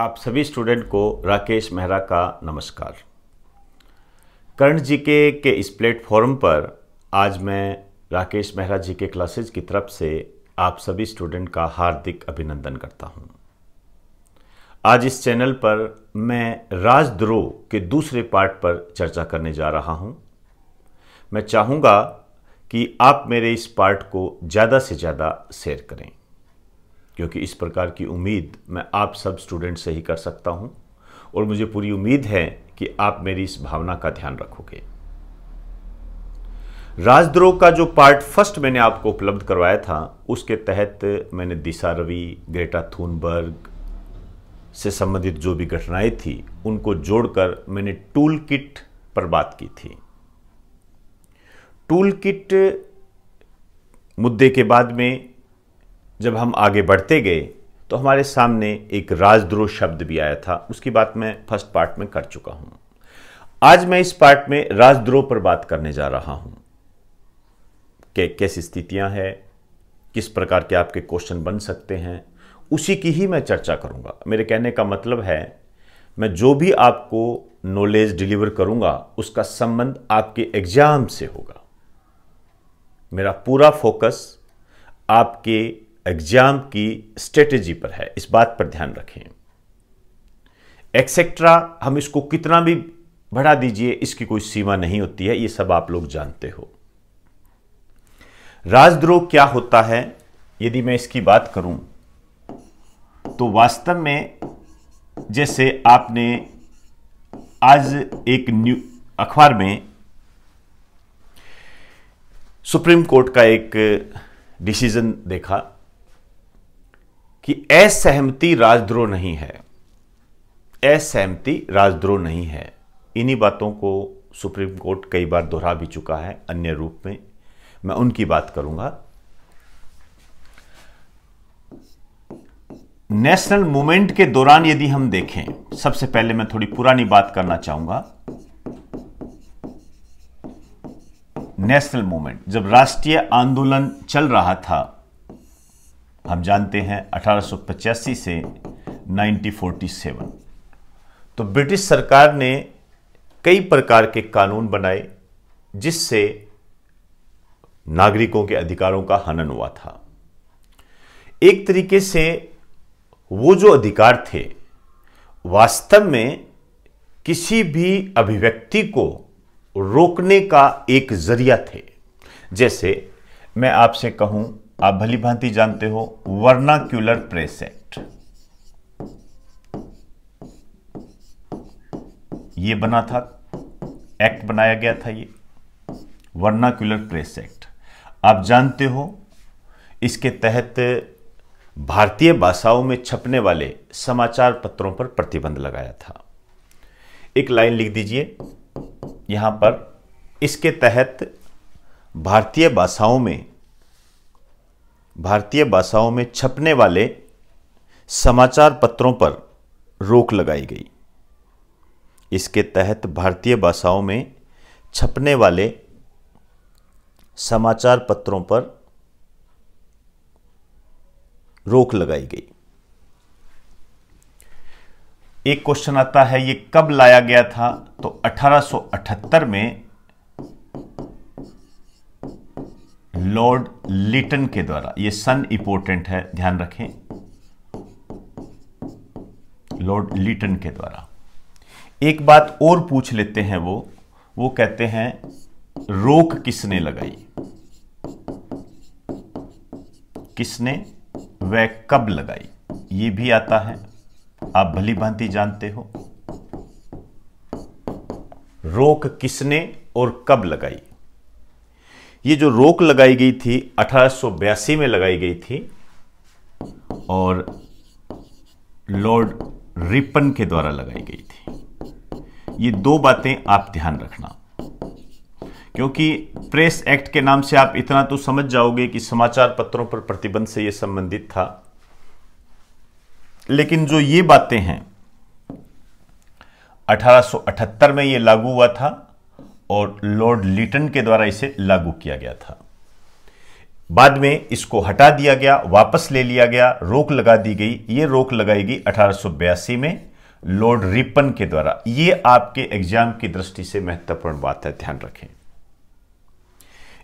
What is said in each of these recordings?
आप सभी स्टूडेंट को राकेश मेहरा का नमस्कार कर्ण जी के के इस प्लेटफॉर्म पर आज मैं राकेश मेहरा जी के क्लासेज की तरफ से आप सभी स्टूडेंट का हार्दिक अभिनंदन करता हूं आज इस चैनल पर मैं राजद्रोह के दूसरे पार्ट पर चर्चा करने जा रहा हूं मैं चाहूंगा कि आप मेरे इस पार्ट को ज़्यादा से ज़्यादा शेयर करें क्योंकि इस प्रकार की उम्मीद मैं आप सब स्टूडेंट से ही कर सकता हूं और मुझे पूरी उम्मीद है कि आप मेरी इस भावना का ध्यान रखोगे राजद्रोह का जो पार्ट फर्स्ट मैंने आपको उपलब्ध करवाया था उसके तहत मैंने दिशा रवि ग्रेटा थूनबर्ग से संबंधित जो भी घटनाएं थी उनको जोड़कर मैंने टूल किट पर बात की थी टूल किट मुद्दे के बाद में जब हम आगे बढ़ते गए तो हमारे सामने एक राजद्रोह शब्द भी आया था उसकी बात मैं फर्स्ट पार्ट में कर चुका हूं आज मैं इस पार्ट में राजद्रोह पर बात करने जा रहा हूं कि कैसी स्थितियां हैं किस प्रकार के आपके क्वेश्चन बन सकते हैं उसी की ही मैं चर्चा करूंगा मेरे कहने का मतलब है मैं जो भी आपको नॉलेज डिलीवर करूंगा उसका संबंध आपके एग्जाम से होगा मेरा पूरा फोकस आपके एग्जाम की स्ट्रेटेजी पर है इस बात पर ध्यान रखें एक्सेट्रा हम इसको कितना भी बढ़ा दीजिए इसकी कोई सीमा नहीं होती है ये सब आप लोग जानते हो राजद्रोह क्या होता है यदि मैं इसकी बात करूं तो वास्तव में जैसे आपने आज एक न्यू अखबार में सुप्रीम कोर्ट का एक डिसीजन देखा कि असहमति राजद्रोह नहीं है असहमति राजद्रोह नहीं है इन्हीं बातों को सुप्रीम कोर्ट कई बार दोहरा भी चुका है अन्य रूप में मैं उनकी बात करूंगा नेशनल मूवमेंट के दौरान यदि हम देखें सबसे पहले मैं थोड़ी पुरानी बात करना चाहूंगा नेशनल मूवमेंट जब राष्ट्रीय आंदोलन चल रहा था हम जानते हैं अठारह से 1947 तो ब्रिटिश सरकार ने कई प्रकार के कानून बनाए जिससे नागरिकों के अधिकारों का हनन हुआ था एक तरीके से वो जो अधिकार थे वास्तव में किसी भी अभिव्यक्ति को रोकने का एक जरिया थे जैसे मैं आपसे कहूं आप भली भांति जानते हो वर्नाक्यूलर प्रेस एक्ट ये बना था एक्ट बनाया गया था ये वर्नाक्यूलर प्रेस एक्ट आप जानते हो इसके तहत भारतीय भाषाओं में छपने वाले समाचार पत्रों पर प्रतिबंध लगाया था एक लाइन लिख दीजिए यहां पर इसके तहत भारतीय भाषाओं में भारतीय भाषाओं में छपने वाले समाचार पत्रों पर रोक लगाई गई इसके तहत भारतीय भाषाओं में छपने वाले समाचार पत्रों पर रोक लगाई गई एक क्वेश्चन आता है यह कब लाया गया था तो 1878 में लॉर्ड लिटन के द्वारा ये सन इंपोर्टेंट है ध्यान रखें लॉर्ड लिटन के द्वारा एक बात और पूछ लेते हैं वो वो कहते हैं रोक किसने लगाई किसने वह कब लगाई ये भी आता है आप भली भांति जानते हो रोक किसने और कब लगाई ये जो रोक लगाई गई थी अठारह में लगाई गई थी और लॉर्ड रिपन के द्वारा लगाई गई थी ये दो बातें आप ध्यान रखना क्योंकि प्रेस एक्ट के नाम से आप इतना तो समझ जाओगे कि समाचार पत्रों पर प्रतिबंध से यह संबंधित था लेकिन जो ये बातें हैं 1878 में यह लागू हुआ था और लॉर्ड लिटन के द्वारा इसे लागू किया गया था बाद में इसको हटा दिया गया वापस ले लिया गया रोक लगा दी गई ये रोक लगाई गई अठारह में लॉर्ड रिपन के द्वारा ये आपके एग्जाम की दृष्टि से महत्वपूर्ण बात है ध्यान रखें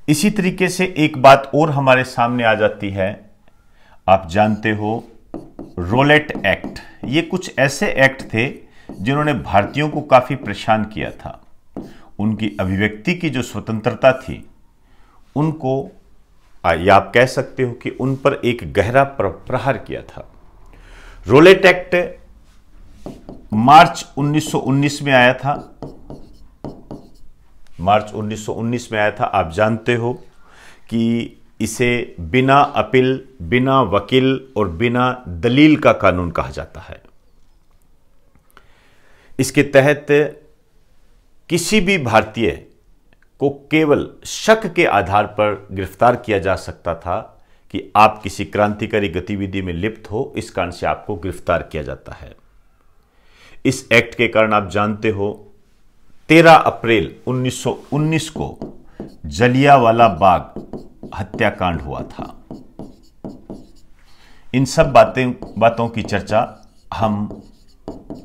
इसी तरीके से एक बात और हमारे सामने आ जाती है आप जानते हो रोलेट एक्ट ये कुछ ऐसे एक्ट थे जिन्होंने भारतीयों को काफी परेशान किया था उनकी अभिव्यक्ति की जो स्वतंत्रता थी उनको या आप कह सकते हो कि उन पर एक गहरा प्रहार किया था रोलेट एक्ट मार्च 1919 में आया था मार्च 1919 में आया था आप जानते हो कि इसे बिना अपील बिना वकील और बिना दलील का कानून कहा जाता है इसके तहत किसी भी भारतीय को केवल शक के आधार पर गिरफ्तार किया जा सकता था कि आप किसी क्रांतिकारी गतिविधि में लिप्त हो इस कारण से आपको गिरफ्तार किया जाता है इस एक्ट के कारण आप जानते हो 13 अप्रैल 1919 को जलियावाला बाग हत्याकांड हुआ था इन सब बातें बातों की चर्चा हम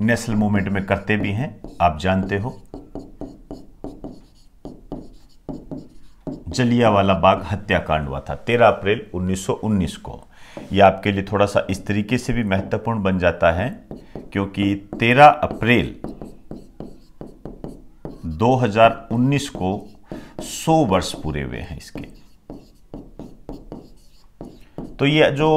नेशनल मूवमेंट में करते भी हैं आप जानते हो जलियावाला बाग हत्याकांड हुआ था 13 अप्रैल 1919 को ये आपके लिए थोड़ा सा इस तरीके से भी महत्वपूर्ण बन जाता है क्योंकि 13 अप्रैल 2019 को 100 वर्ष पूरे हुए हैं इसके तो ये जो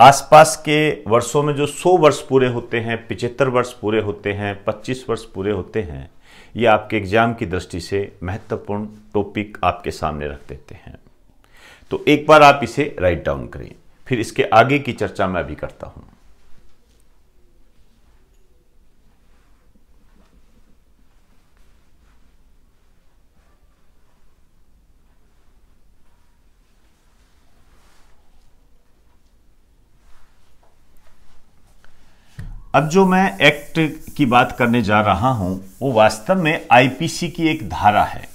आसपास के वर्षों में जो 100 वर्ष पूरे होते हैं 75 वर्ष पूरे होते हैं 25 वर्ष पूरे होते हैं ये आपके एग्ज़ाम की दृष्टि से महत्वपूर्ण टॉपिक आपके सामने रख देते हैं तो एक बार आप इसे राइट डाउन करें फिर इसके आगे की चर्चा मैं अभी करता हूं अब जो मैं एक्ट की बात करने जा रहा हूं वो वास्तव में आईपीसी की एक धारा है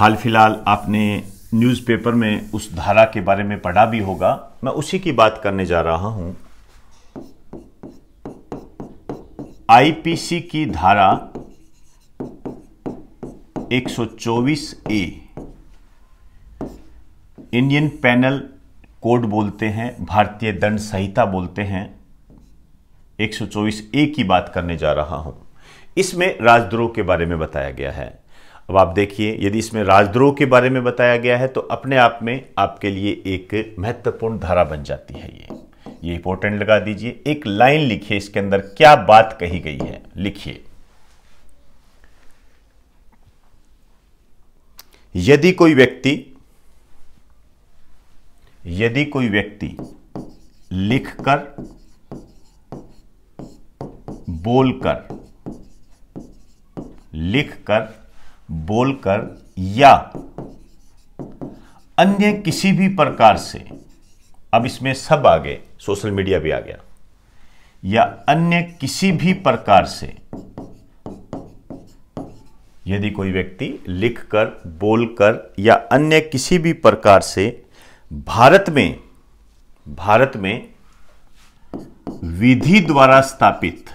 हाल फिलहाल आपने न्यूज़पेपर में उस धारा के बारे में पढ़ा भी होगा मैं उसी की बात करने जा रहा हूं आईपीसी की धारा 124 ए इंडियन पैनल कोड बोलते हैं भारतीय दंड संहिता बोलते हैं 124 ए की बात करने जा रहा हूं इसमें राजद्रोह के बारे में बताया गया है अब आप देखिए यदि इसमें राजद्रोह के बारे में बताया गया है तो अपने आप में आपके लिए एक महत्वपूर्ण धारा बन जाती है ये ये इंपोर्टेंट लगा दीजिए एक लाइन लिखिए इसके अंदर क्या बात कही गई है लिखिए यदि कोई व्यक्ति यदि कोई व्यक्ति लिखकर बोलकर लिखकर बोलकर या अन्य किसी भी प्रकार से अब इसमें सब आ गए सोशल मीडिया भी आ गया या अन्य किसी भी प्रकार से यदि कोई व्यक्ति लिखकर बोलकर या अन्य किसी भी प्रकार से भारत में भारत में विधि द्वारा स्थापित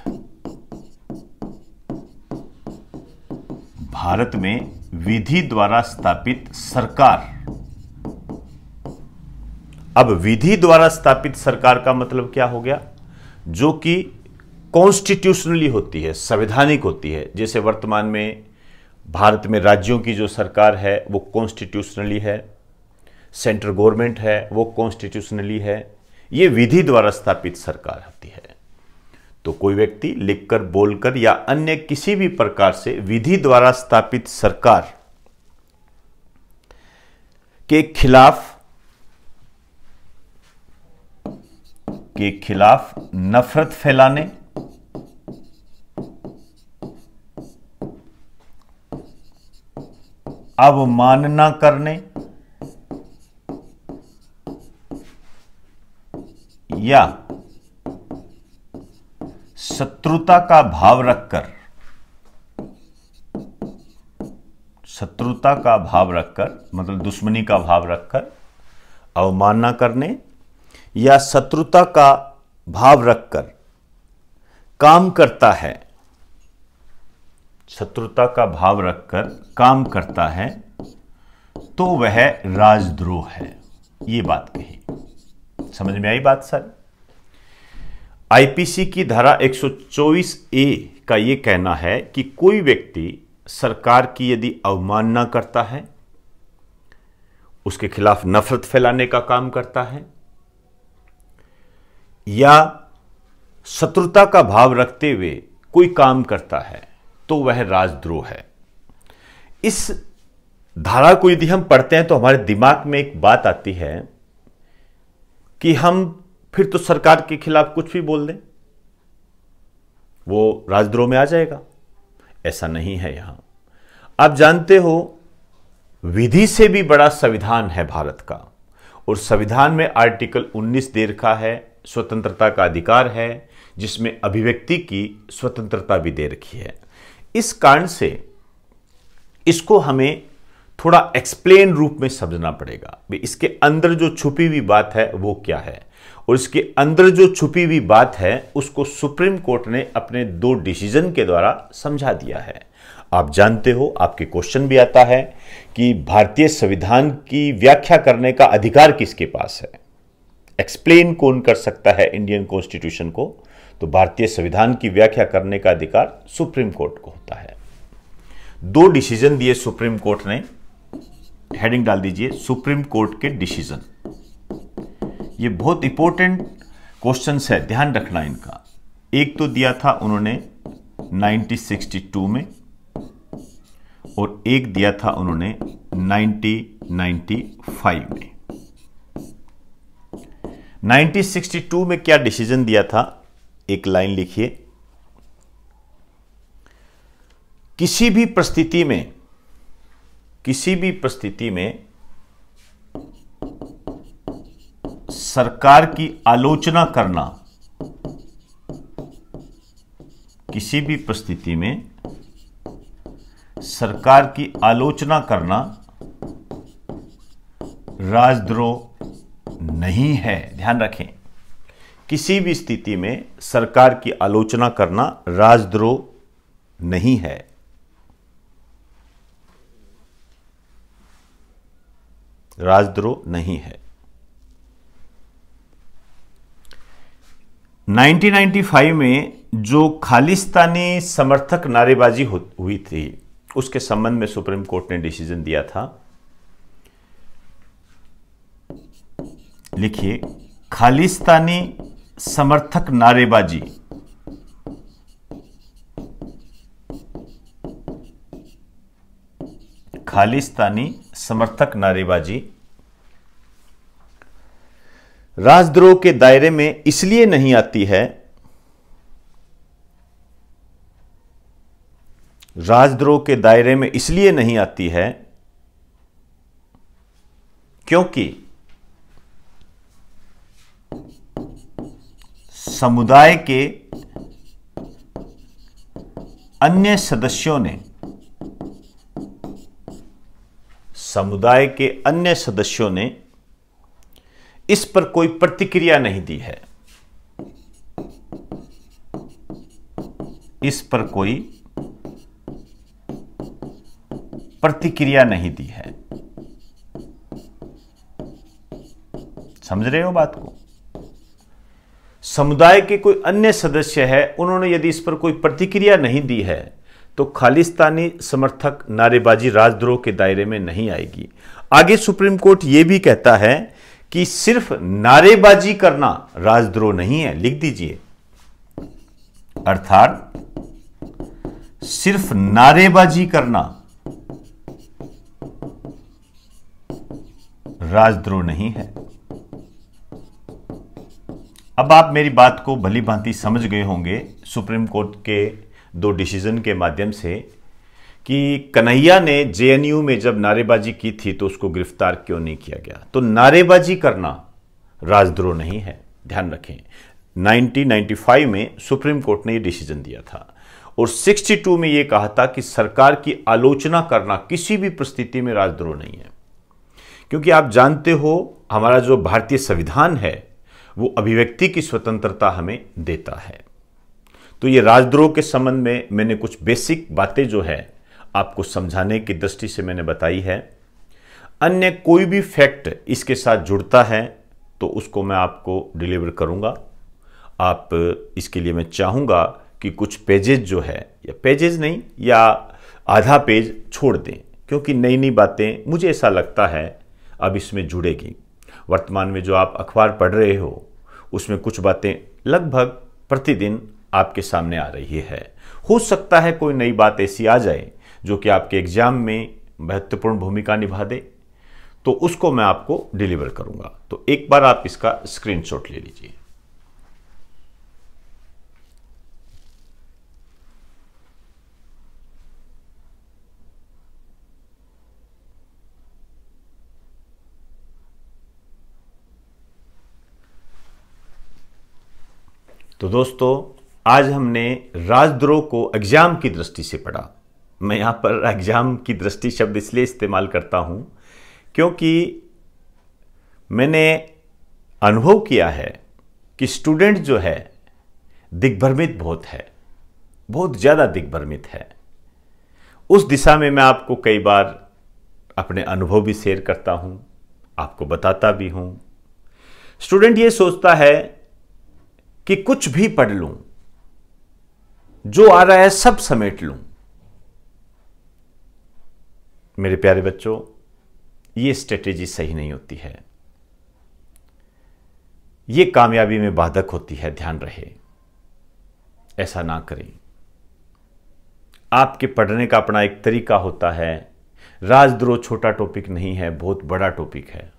भारत में विधि द्वारा स्थापित सरकार अब विधि द्वारा स्थापित सरकार का मतलब क्या हो गया जो कि कॉन्स्टिट्यूशनली होती है संवैधानिक होती है जैसे वर्तमान में भारत में राज्यों की जो सरकार है वो कॉन्स्टिट्यूशनली है सेंट्रल गवर्नमेंट है वो कॉन्स्टिट्यूशनली है ये विधि द्वारा स्थापित सरकार होती है तो कोई व्यक्ति लिखकर बोलकर या अन्य किसी भी प्रकार से विधि द्वारा स्थापित सरकार के खिलाफ के खिलाफ नफरत फैलाने अवमानना करने या शत्रुता का भाव रखकर शत्रुता का भाव रखकर मतलब दुश्मनी का भाव रखकर अवमानना करने या शत्रुता का भाव रखकर काम करता है शत्रुता का भाव रखकर काम करता है तो वह राजद्रोह है ये बात कही समझ में आई बात सर आईपीसी की धारा 124 ए का ये कहना है कि कोई व्यक्ति सरकार की यदि अवमानना करता है उसके खिलाफ नफरत फैलाने का काम करता है या शत्रुता का भाव रखते हुए कोई काम करता है तो वह राजद्रोह है इस धारा को यदि हम पढ़ते हैं तो हमारे दिमाग में एक बात आती है कि हम फिर तो सरकार के खिलाफ कुछ भी बोल दें वो राजद्रोह में आ जाएगा ऐसा नहीं है यहां आप जानते हो विधि से भी बड़ा संविधान है भारत का और संविधान में आर्टिकल 19 दे रखा है स्वतंत्रता का अधिकार है जिसमें अभिव्यक्ति की स्वतंत्रता भी दे रखी है इस कारण से इसको हमें थोड़ा एक्सप्लेन रूप में समझना पड़ेगा इसके अंदर जो छुपी हुई बात है वो क्या है और इसके अंदर जो छुपी हुई बात है उसको सुप्रीम कोर्ट ने अपने दो डिसीजन के द्वारा समझा दिया है आप जानते हो आपके क्वेश्चन भी आता है कि भारतीय संविधान की व्याख्या करने का अधिकार किसके पास है एक्सप्लेन कौन कर सकता है इंडियन कॉन्स्टिट्यूशन को तो भारतीय संविधान की व्याख्या करने का अधिकार सुप्रीम कोर्ट को होता है दो डिसीजन दिए सुप्रीम कोर्ट ने हेडिंग डाल दीजिए सुप्रीम कोर्ट के डिसीजन ये बहुत इंपॉर्टेंट क्वेश्चन है ध्यान रखना इनका एक तो दिया था उन्होंने 1962 में और एक दिया था उन्होंने 1995 में 1962 में क्या डिसीजन दिया था एक लाइन लिखिए किसी भी परिस्थिति में किसी भी परिस्थिति में सरकार की आलोचना करना किसी भी परिस्थिति में सरकार की आलोचना करना राजद्रोह नहीं है ध्यान रखें किसी भी स्थिति में सरकार की आलोचना करना राजद्रोह नहीं है राजद्रोह नहीं है 1995 में जो खालिस्तानी समर्थक नारेबाजी हुई थी उसके संबंध में सुप्रीम कोर्ट ने डिसीजन दिया था लिखिए खालिस्तानी समर्थक नारेबाजी खालिस्तानी समर्थक नारेबाजी राजद्रोह के दायरे में इसलिए नहीं आती है राजद्रोह के दायरे में इसलिए नहीं आती है क्योंकि समुदाय के अन्य सदस्यों ने समुदाय के अन्य सदस्यों ने इस पर कोई प्रतिक्रिया नहीं दी है इस पर कोई प्रतिक्रिया नहीं दी है समझ रहे हो बात को समुदाय के कोई अन्य सदस्य है उन्होंने यदि इस पर कोई प्रतिक्रिया नहीं दी है तो खालिस्तानी समर्थक नारेबाजी राजद्रोह के दायरे में नहीं आएगी आगे सुप्रीम कोर्ट यह भी कहता है कि सिर्फ नारेबाजी करना राजद्रोह नहीं है लिख दीजिए अर्थात सिर्फ नारेबाजी करना राजद्रोह नहीं है अब आप मेरी बात को भली भांति समझ गए होंगे सुप्रीम कोर्ट के दो डिसीजन के माध्यम से कि कन्हैया ने जेएनयू में जब नारेबाजी की थी तो उसको गिरफ्तार क्यों नहीं किया गया तो नारेबाजी करना राजद्रोह नहीं है ध्यान रखें 1995 में सुप्रीम कोर्ट ने यह डिसीजन दिया था और 62 में यह कहा था कि सरकार की आलोचना करना किसी भी परिस्थिति में राजद्रोह नहीं है क्योंकि आप जानते हो हमारा जो भारतीय संविधान है वो अभिव्यक्ति की स्वतंत्रता हमें देता है तो ये राजद्रोह के संबंध में मैंने कुछ बेसिक बातें जो है आपको समझाने की दृष्टि से मैंने बताई है अन्य कोई भी फैक्ट इसके साथ जुड़ता है तो उसको मैं आपको डिलीवर करूंगा आप इसके लिए मैं चाहूंगा कि कुछ पेजेज जो है या पेजेज नहीं या आधा पेज छोड़ दें क्योंकि नई नई बातें मुझे ऐसा लगता है अब इसमें जुड़ेगी वर्तमान में जो आप अखबार पढ़ रहे हो उसमें कुछ बातें लगभग प्रतिदिन आपके सामने आ रही है हो सकता है कोई नई बात ऐसी आ जाए जो कि आपके एग्ज़ाम में महत्वपूर्ण भूमिका निभा दे तो उसको मैं आपको डिलीवर करूंगा तो एक बार आप इसका स्क्रीनशॉट ले लीजिए तो दोस्तों आज हमने राजद्रोह को एग्जाम की दृष्टि से पढ़ा मैं यहाँ पर एग्ज़ाम की दृष्टि शब्द इसलिए इस्तेमाल करता हूँ क्योंकि मैंने अनुभव किया है कि स्टूडेंट जो है दिग्भ्रमित बहुत है बहुत ज़्यादा दिग्भ्रमित है उस दिशा में मैं आपको कई बार अपने अनुभव भी शेयर करता हूँ आपको बताता भी हूँ स्टूडेंट ये सोचता है कि कुछ भी पढ़ लूँ जो आ रहा है सब समेट लूँ मेरे प्यारे बच्चों ये स्ट्रेटेजी सही नहीं होती है ये कामयाबी में बाधक होती है ध्यान रहे ऐसा ना करें आपके पढ़ने का अपना एक तरीका होता है राजद्रोह छोटा टॉपिक नहीं है बहुत बड़ा टॉपिक है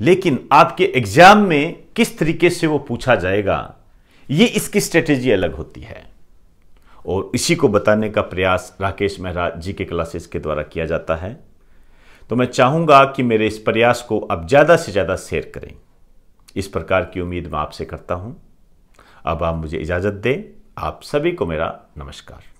लेकिन आपके एग्जाम में किस तरीके से वो पूछा जाएगा ये इसकी स्ट्रेटेजी अलग होती है और इसी को बताने का प्रयास राकेश मेहरा जी के क्लासेस के द्वारा किया जाता है तो मैं चाहूँगा कि मेरे इस प्रयास को अब ज़्यादा से ज़्यादा शेयर करें इस प्रकार की उम्मीद मैं आपसे करता हूँ अब आप मुझे इजाज़त दें आप सभी को मेरा नमस्कार